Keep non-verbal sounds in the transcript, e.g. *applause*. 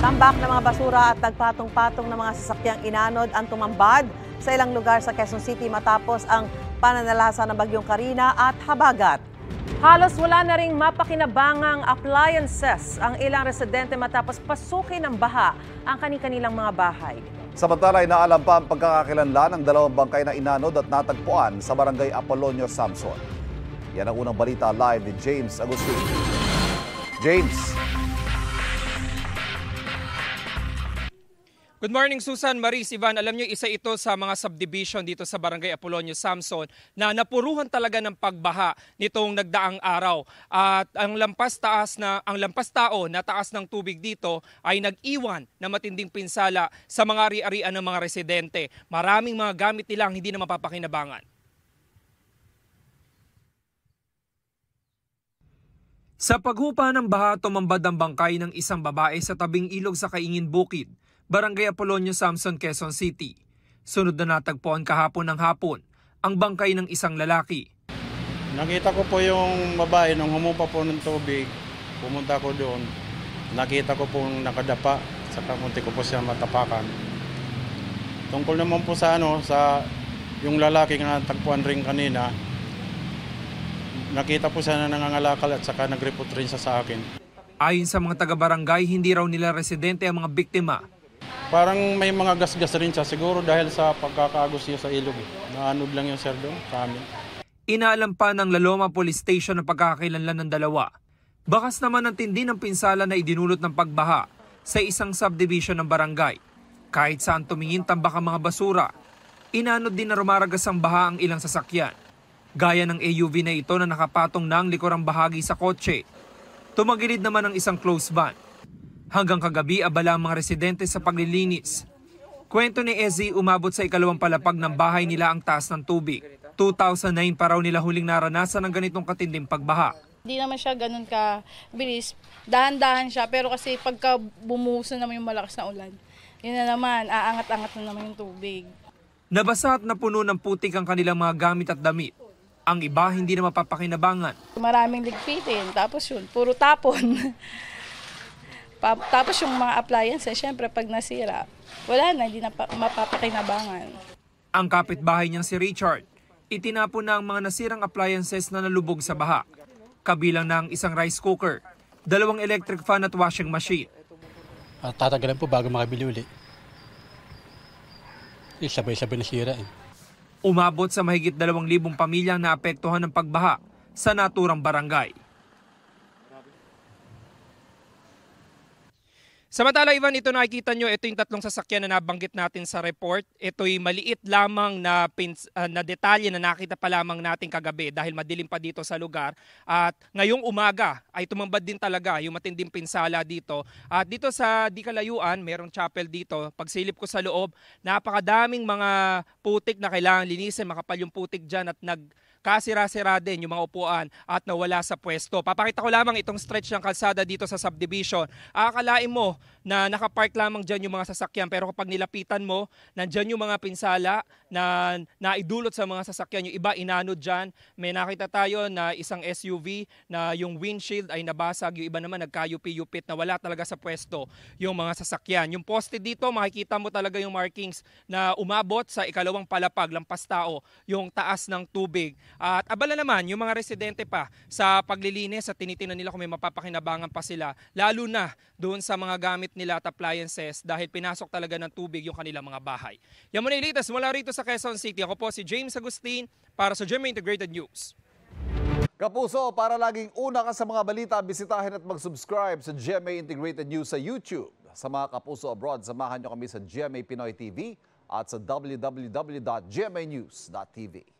Tambak ng mga basura at nagpatong-patong ng mga sasakyang inanod ang tumambad sa ilang lugar sa Quezon City matapos ang pananalasa ng bagyong Karina at Habagat. Halos wala na ring mapakinabangang appliances ang ilang residente matapos pasukin ng baha ang kanilang mga bahay. Samantala, inaalam pa ang pagkakakilanlan ng dalawang bangkay na inanod at natagpuan sa barangay Apolonio Samson. Yan ang unang balita live ni James Agustin. James, Good morning Susan, Maris, Ivan. Alam niyo isa ito sa mga subdivision dito sa Barangay Apolonio Samson na napuruhan talaga ng pagbaha nitong nagdaang araw. At ang lampas taas na ang lampas tao na taas ng tubig dito ay nag-iwan na matinding pinsala sa mga ari-arian ng mga residente. Maraming mga gamit nila ang hindi na mapapakinabangan. Sa paghupa ng baha, tumambad ang bangkay ng isang babae sa tabing ilog sa Kaingin Bukid. Barangay Apolonio Samson, Quezon City. Sunod na natagpuan kahapon ng hapon ang bangkay ng isang lalaki. Nakita ko po yung babae nung humupa po ng tubig. Pumunta ko doon. Nakita ko pong nakadapa. sa munti ko po siya matapakan. Tungkol naman po sa ano, sa yung lalaki na tagpuan rin kanina, nakita po siya na nangangalakal at saka nag-report rin siya sa akin. Ayon sa mga taga-barangay, hindi raw nila residente ang mga biktima Parang may mga gasgas rin siya siguro dahil sa pagkakaagos niya sa ilog. Eh. Naanod lang yung sir doon sa amin. Inaalam pa ng Laloma Police Station ang pagkakakilanlan ng dalawa. Bakas naman ang tindi ng pinsala na idinulot ng pagbaha sa isang subdivision ng barangay. Kahit saan tumingin tambak ang mga basura, inanod din na rumaragas ang baha ang ilang sasakyan. Gaya ng AUV na ito na nakapatong na ang likurang bahagi sa kotse. Tumagilid naman ang isang close van Hanggang kagabi, abala ang mga residente sa paglilinis. Kwento ni Eze umabot sa ikalawang palapag ng bahay nila ang taas ng tubig. 2009 pa raw nila huling naranasan ng ganitong katinding pagbaha. Hindi naman siya ganun ka bilis. Dahan-dahan siya pero kasi pagka bumuhos na naman yung malakas na ulan, yun na naman, aangat-angat na naman yung tubig. Nabasa at napuno ng putik ang kanilang mga gamit at damit. Ang iba hindi na mapapakinabangan. Maraming ligpitin, tapos yun, puro tapon. *laughs* tapos yung mga appliances, syempre pag nasira, wala na, hindi na mapapakinabangan. Ang kapitbahay niyang si Richard, itinapon na ang mga nasirang appliances na nalubog sa baha. Kabilang na ang isang rice cooker, dalawang electric fan at washing machine. At ah, tatagalan po bago makabili uli. Isabay-sabay eh, nasira eh. Umabot sa mahigit 2,000 pamilyang naapektuhan ng pagbaha sa naturang barangay. Samantala Ivan, ito nakikita nyo, ito yung tatlong sasakyan na nabanggit natin sa report. Ito'y maliit lamang na, pins, uh, na detalye na nakita pa lamang natin kagabi dahil madilim pa dito sa lugar. At ngayong umaga ay tumambad din talaga yung matinding pinsala dito. At dito sa di kalayuan, merong chapel dito. Pagsilip ko sa loob, napakadaming mga putik na kailangan linisin. Makapal yung putik dyan at nag kasira-sira din yung mga upuan at nawala sa pwesto. Papakita ko lamang itong stretch ng kalsada dito sa subdivision. Akalain mo na nakapark lamang dyan yung mga sasakyan pero kapag nilapitan mo, nandyan yung mga pinsala na naidulot sa mga sasakyan. Yung iba inano dyan. May nakita tayo na isang SUV na yung windshield ay nabasag. Yung iba naman nagkayupi-yupit na wala talaga sa pwesto yung mga sasakyan. Yung poste dito, makikita mo talaga yung markings na umabot sa ikalawang palapag, lampas tao, yung taas ng tubig at abala naman yung mga residente pa sa paglilinis at tinitinan nila kung may mapapakinabangan pa sila lalo na doon sa mga gamit nila at appliances dahil pinasok talaga ng tubig yung kanilang mga bahay. Yan muna yung mula rito sa Quezon City. Ako po si James Agustin para sa GMA Integrated News. Kapuso, para laging una ka sa mga balita, bisitahin at mag-subscribe sa GMA Integrated News sa YouTube. Sa mga kapuso abroad, samahan niyo kami sa GMA Pinoy TV at sa www.gmanews.tv.